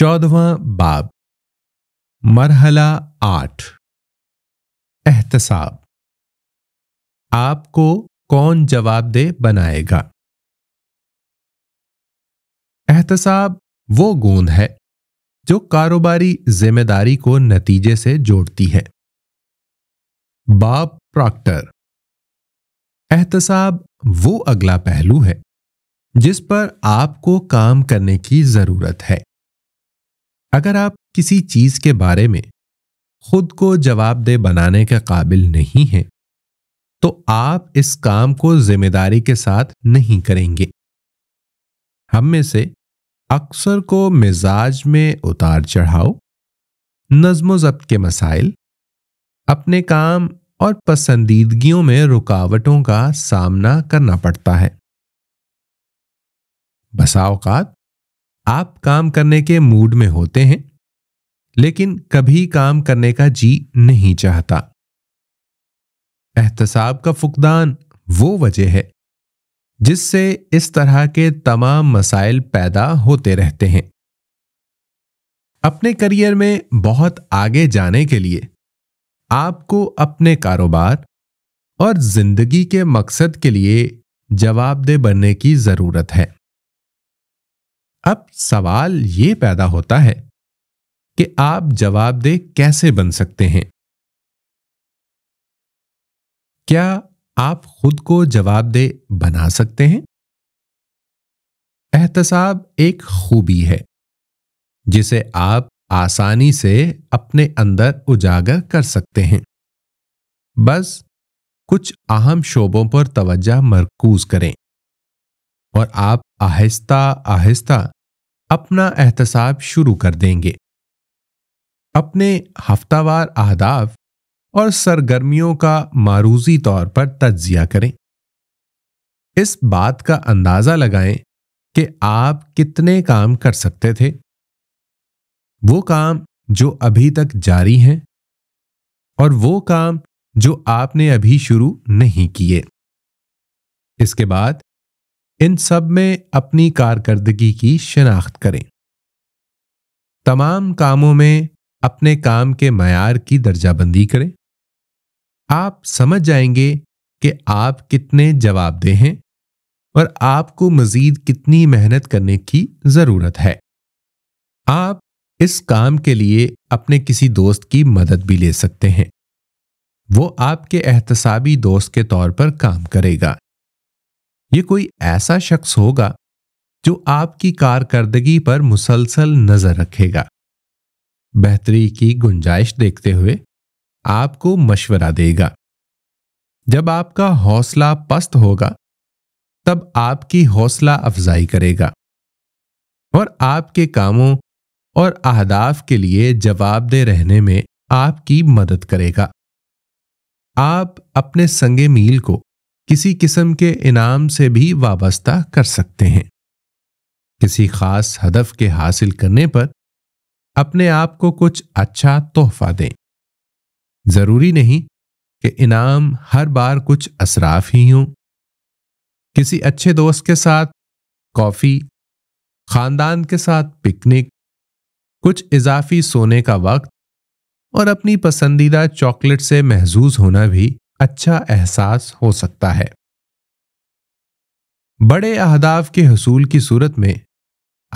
चौदवा बाब मरहला आठ एहतसाब आपको कौन जवाबदेह बनाएगा एहतसाब वो गोंद है जो कारोबारी जिम्मेदारी को नतीजे से जोड़ती है बाब प्रॉक्टर एहतसाब वो अगला पहलू है जिस पर आपको काम करने की जरूरत है अगर आप किसी चीज के बारे में खुद को जवाबदेह बनाने के काबिल नहीं हैं तो आप इस काम को जिम्मेदारी के साथ नहीं करेंगे हम में से अक्सर को मिजाज में उतार चढ़ाव नज्म जब्त के मसाइल अपने काम और पसंदीदगियों में रुकावटों का सामना करना पड़ता है बसाओकात आप काम करने के मूड में होते हैं लेकिन कभी काम करने का जी नहीं चाहता एहतसाब का फुकदान वो वजह है जिससे इस तरह के तमाम मसाइल पैदा होते रहते हैं अपने करियर में बहुत आगे जाने के लिए आपको अपने कारोबार और जिंदगी के मकसद के लिए जवाबदेह बनने की जरूरत है अब सवाल ये पैदा होता है कि आप जवाबदेह कैसे बन सकते हैं क्या आप खुद को जवाबदेह बना सकते हैं एहतसाब एक खूबी है जिसे आप आसानी से अपने अंदर उजागर कर सकते हैं बस कुछ अहम शोबों पर तवज्जा मरकूज करें और आप आहिस्ता आहिस्ता अपना एहतसाब शुरू कर देंगे अपने हफ्तावार अहदाफ और सरगर्मियों का मारूजी तौर पर तजिया करें इस बात का अंदाज़ा लगाएं कि आप कितने काम कर सकते थे वो काम जो अभी तक जारी हैं और वो काम जो आपने अभी शुरू नहीं किए इसके बाद इन सब में अपनी कारकर्दगी की शिनाख्त करें तमाम कामों में अपने काम के मैार की दर्जाबंदी करें आप समझ जाएंगे कि आप कितने जवाबदेह हैं और आपको मजीद कितनी मेहनत करने की ज़रूरत है आप इस काम के लिए अपने किसी दोस्त की मदद भी ले सकते हैं वो आपके एहतसाबी दोस्त के तौर पर काम करेगा ये कोई ऐसा शख्स होगा जो आपकी कारकर्दगी पर मुसलसल नजर रखेगा बेहतरी की गुंजाइश देखते हुए आपको मशवरा देगा जब आपका हौसला पस्त होगा तब आपकी हौसला अफजाई करेगा और आपके कामों और अहदाफ के लिए जवाबदेह रहने में आपकी मदद करेगा आप अपने संगे मील को किसी किस्म के इनाम से भी वाबस्ता कर सकते हैं किसी खास हदफ के हासिल करने पर अपने आप को कुछ अच्छा तोहफा दें जरूरी नहीं कि इनाम हर बार कुछ असराफ ही हों किसी अच्छे दोस्त के साथ कॉफ़ी खानदान के साथ पिकनिक कुछ इजाफी सोने का वक्त और अपनी पसंदीदा चॉकलेट से महजूज होना भी अच्छा एहसास हो सकता है बड़े अहदाफ के हसूल की सूरत में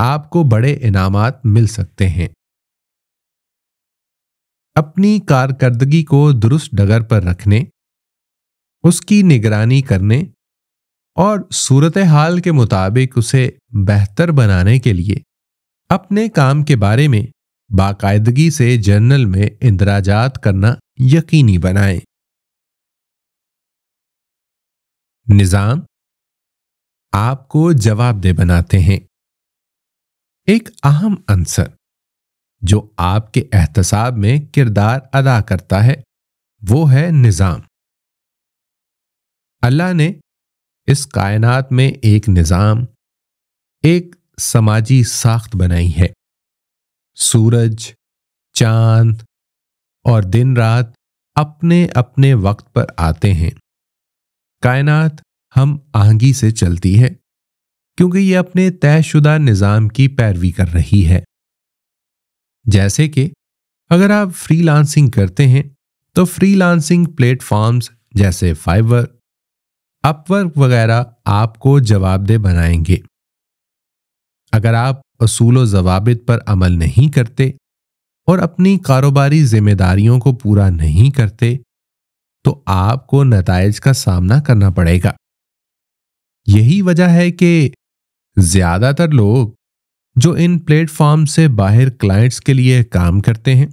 आपको बड़े इनाम मिल सकते हैं अपनी कारकर्दगी को दुरुस्त डगर पर रखने उसकी निगरानी करने और सूरत हाल के मुताबिक उसे बेहतर बनाने के लिए अपने काम के बारे में बाकायदगी से जर्नल में इंदराजात करना यकीनी बनाएं। निजाम आपको जवाबदेह बनाते हैं एक अहम अंसर जो आपके एहतसाब में किरदार अदा करता है वो है निज़ाम अल्लाह ने इस कायनात में एक निज़ाम एक समाजी साख्त बनाई है सूरज चांद और दिन रात अपने अपने वक्त पर आते हैं कायनात हम आहंगी से चलती है क्योंकि ये अपने तयशुदा निज़ाम की पैरवी कर रही है जैसे कि अगर आप फ्रीलांसिंग करते हैं तो फ्रीलांसिंग प्लेटफॉर्म्स जैसे फाइवर अपवर्क वगैरह आपको जवाबदेह बनाएंगे अगर आप असूल जवाबित पर अमल नहीं करते और अपनी कारोबारी जिम्मेदारियों को पूरा नहीं करते तो आपको नतज का सामना करना पड़ेगा यही वजह है कि ज्यादातर लोग जो इन प्लेटफॉर्म से बाहर क्लाइंट्स के लिए काम करते हैं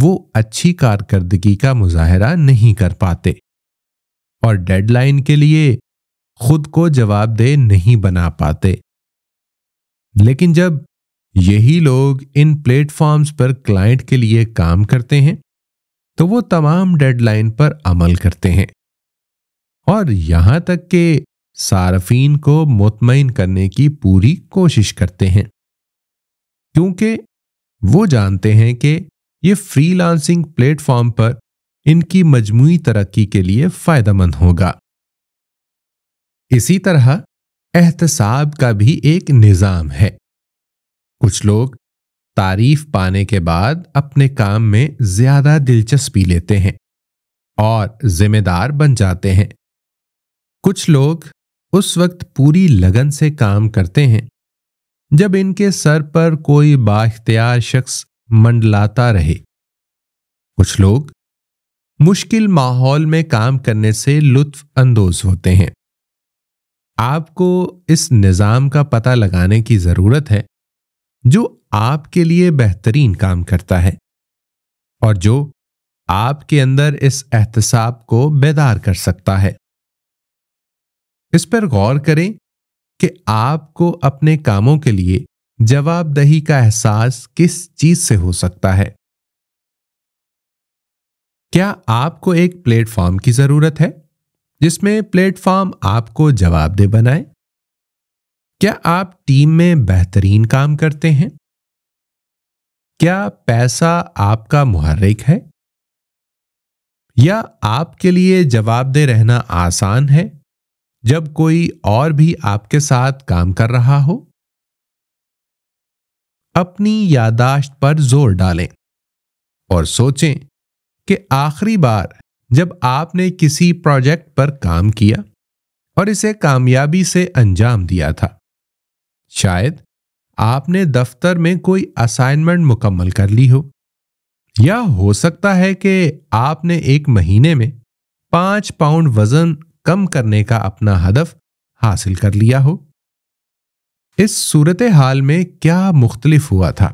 वो अच्छी कारकर्दगी का मुजाहरा नहीं कर पाते और डेडलाइन के लिए खुद को जवाबदेह नहीं बना पाते लेकिन जब यही लोग इन प्लेटफॉर्म्स पर क्लाइंट के लिए काम करते हैं तो वो तमाम डेडलाइन पर अमल करते हैं और यहां तक के सारफीन को मुतमिन करने की पूरी कोशिश करते हैं क्योंकि वो जानते हैं कि ये फ्रीलांसिंग प्लेटफॉर्म पर इनकी मजमू तरक्की के लिए फायदेमंद होगा इसी तरह एहतसाब का भी एक निज़ाम है कुछ लोग तारीफ पाने के बाद अपने काम में ज्यादा दिलचस्पी लेते हैं और जिम्मेदार बन जाते हैं कुछ लोग उस वक्त पूरी लगन से काम करते हैं जब इनके सर पर कोई बाख्तियार शख्स मंडलाता रहे कुछ लोग मुश्किल माहौल में काम करने से लुत्फ अंदोज होते हैं आपको इस निज़ाम का पता लगाने की ज़रूरत है जो आपके लिए बेहतरीन काम करता है और जो आपके अंदर इस एहतसाब को बेदार कर सकता है इस पर गौर करें कि आपको अपने कामों के लिए जवाबदही का एहसास किस चीज से हो सकता है क्या आपको एक प्लेटफॉर्म की जरूरत है जिसमें प्लेटफॉर्म आपको जवाबदेह बनाए क्या आप टीम में बेहतरीन काम करते हैं क्या पैसा आपका मुहर्रिक है या आपके लिए जवाबदेह रहना आसान है जब कोई और भी आपके साथ काम कर रहा हो अपनी यादाश्त पर जोर डालें और सोचें कि आखिरी बार जब आपने किसी प्रोजेक्ट पर काम किया और इसे कामयाबी से अंजाम दिया था शायद आपने दफ्तर में कोई असाइनमेंट मुकम्मल कर ली हो या हो सकता है कि आपने एक महीने में पांच पाउंड वजन कम करने का अपना हदफ हासिल कर लिया हो इस सूरत हाल में क्या मुख्तलिफ हुआ था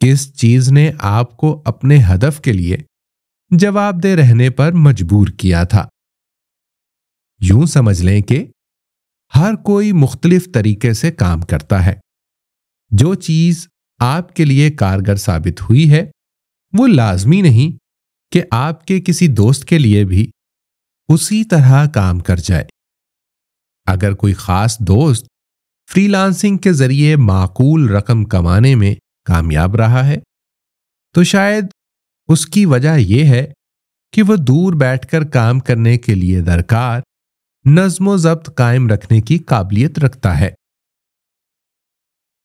किस चीज ने आपको अपने हदफ के लिए जवाबदेह रहने पर मजबूर किया था यूं समझ लें कि हर कोई मुख्तलिफ तरीके से काम करता है जो चीज़ आपके लिए कारगर साबित हुई है वो लाजमी नहीं कि आपके किसी दोस्त के लिए भी उसी तरह काम कर जाए अगर कोई ख़ास दोस्त फ्रीलांसिंग के ज़रिए माकूल रकम कमाने में कामयाब रहा है तो शायद उसकी वजह यह है कि वह दूर बैठकर काम करने के लिए दरकार नज्म जब्त कायम रखने की काबिलियत रखता है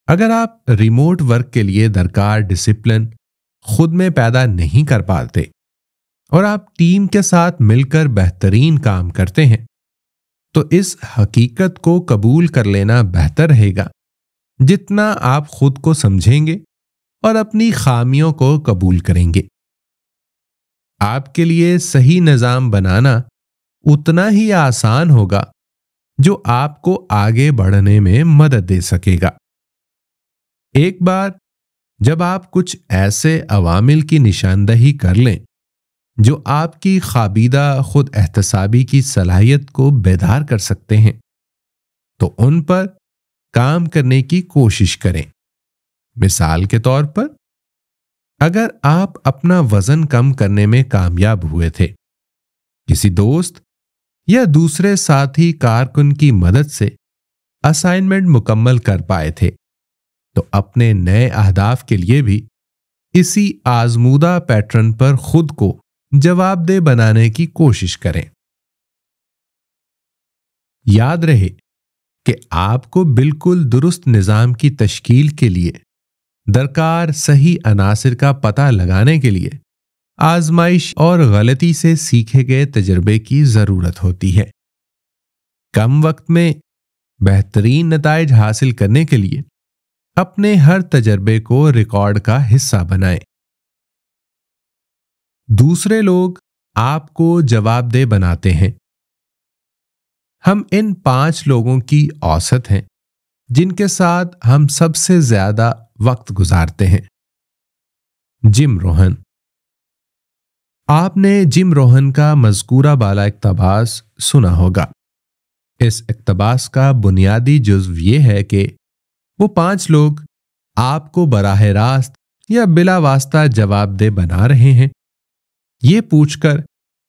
अगर आप रिमोट वर्क के लिए दरकार डिसिप्लिन खुद में पैदा नहीं कर पाते और आप टीम के साथ मिलकर बेहतरीन काम करते हैं तो इस हकीकत को कबूल कर लेना बेहतर रहेगा जितना आप खुद को समझेंगे और अपनी खामियों को कबूल करेंगे आपके लिए सही निज़ाम बनाना उतना ही आसान होगा जो आपको आगे बढ़ने में मदद दे सकेगा एक बार जब आप कुछ ऐसे अवामिल की निशानदही कर लें जो आपकी खाबीदा खुद एहतसाबी की सलाहियत को बेदार कर सकते हैं तो उन पर काम करने की कोशिश करें मिसाल के तौर पर अगर आप अपना वजन कम करने में कामयाब हुए थे किसी दोस्त या दूसरे साथी कारकुन की मदद से असाइनमेंट मुकम्मल कर पाए थे तो अपने नए अहदाफ के लिए भी इसी आजमूदा पैटर्न पर खुद को जवाबदेह बनाने की कोशिश करें याद रहे कि आपको बिल्कुल दुरुस्त निज़ाम की तश्कील के लिए दरकार सही अनासर का पता लगाने के लिए आजमाइश और गलती से सीखे गए तजर्बे की ज़रूरत होती है कम वक्त में बेहतरीन नतज हासिल करने के लिए अपने हर तजर्बे को रिकॉर्ड का हिस्सा बनाएं। दूसरे लोग आपको जवाबदेह बनाते हैं हम इन पांच लोगों की औसत हैं जिनके साथ हम सबसे ज्यादा वक्त गुजारते हैं जिम रोहन आपने जिम रोहन का मजकूरा बाला इकतबास सुना होगा इस इकतबास का बुनियादी जुज्व ये है कि वो पांच लोग आपको बराह रास्त या बिला वास्ता जवाबदेह बना रहे हैं ये पूछकर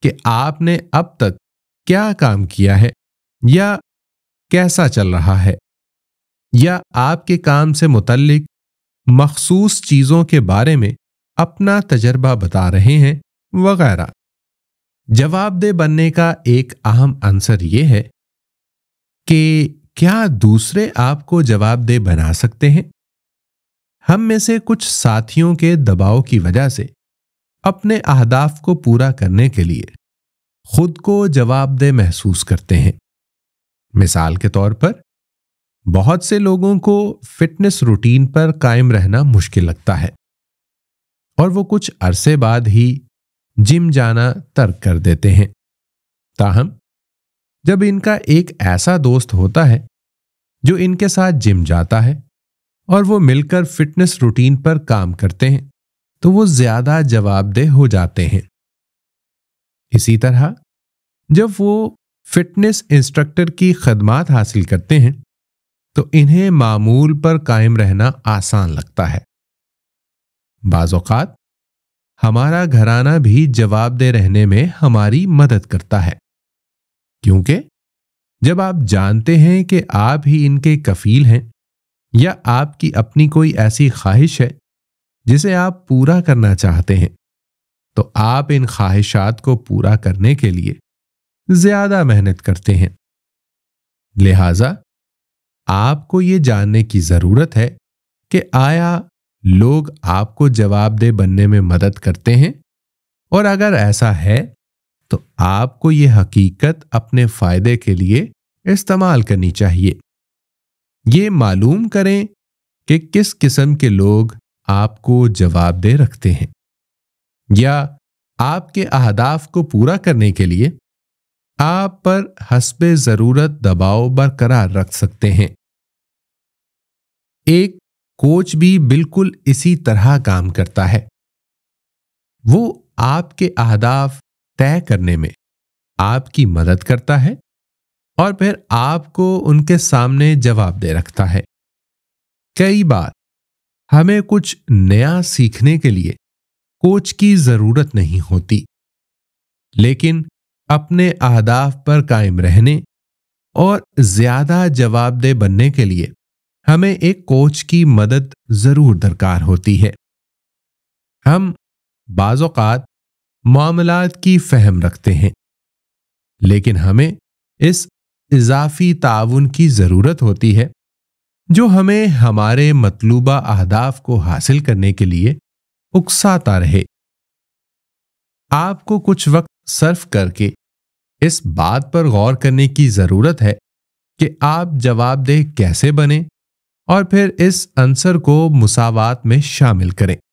कि आपने अब तक क्या काम किया है या कैसा चल रहा है या आपके काम से मुतलिक मखसूस चीज़ों के बारे में अपना तजर्बा बता रहे हैं वगैरह जवाबदेह बनने का एक अहम आंसर यह है कि क्या दूसरे आपको जवाबदेह बना सकते हैं हम में से कुछ साथियों के दबाव की वजह से अपने अहदाफ को पूरा करने के लिए खुद को जवाबदेह महसूस करते हैं मिसाल के तौर पर बहुत से लोगों को फिटनेस रूटीन पर कायम रहना मुश्किल लगता है और वो कुछ अरसे बाद ही जिम जाना तर्क कर देते हैं ताहम जब इनका एक ऐसा दोस्त होता है जो इनके साथ जिम जाता है और वो मिलकर फिटनेस रूटीन पर काम करते हैं तो वो ज्यादा जवाबदेह हो जाते हैं इसी तरह जब वो फिटनेस इंस्ट्रक्टर की खदमात हासिल करते हैं तो इन्हें मामूल पर कायम रहना आसान लगता है बाज़ात हमारा घराना भी जवाबदेह रहने में हमारी मदद करता है क्योंकि जब आप जानते हैं कि आप ही इनके कफील हैं या आपकी अपनी कोई ऐसी ख्वाहिश है जिसे आप पूरा करना चाहते हैं तो आप इन ख्वाहिशात को पूरा करने के लिए ज्यादा मेहनत करते हैं लिहाजा आपको ये जानने की जरूरत है कि आया लोग आपको जवाबदेह बनने में मदद करते हैं और अगर ऐसा है तो आपको ये हकीकत अपने फायदे के लिए इस्तेमाल करनी चाहिए ये मालूम करें कि किस किस्म के लोग आपको जवाबदेह रखते हैं या आपके अहदाफ को पूरा करने के लिए आप पर हसब ज़रूरत दबाव बरकरार रख सकते हैं एक कोच भी बिल्कुल इसी तरह काम करता है वो आपके अहदाफ तय करने में आपकी मदद करता है और फिर आपको उनके सामने जवाब दे रखता है कई बार हमें कुछ नया सीखने के लिए कोच की जरूरत नहीं होती लेकिन अपने अहदाफ पर कायम रहने और ज्यादा जवाबदेह बनने के लिए हमें एक कोच की मदद ज़रूर दरकार होती है हम बाज़ात मामलात की फहम रखते हैं लेकिन हमें इस इजाफी ताउन की ज़रूरत होती है जो हमें हमारे मतलूबा अहदाफ को हासिल करने के लिए उकसाता रहे आपको कुछ वक्त सर्फ करके इस बात पर गौर करने की ज़रूरत है कि आप जवाबदेह कैसे बने और फिर इस आंसर को मुसावात में शामिल करें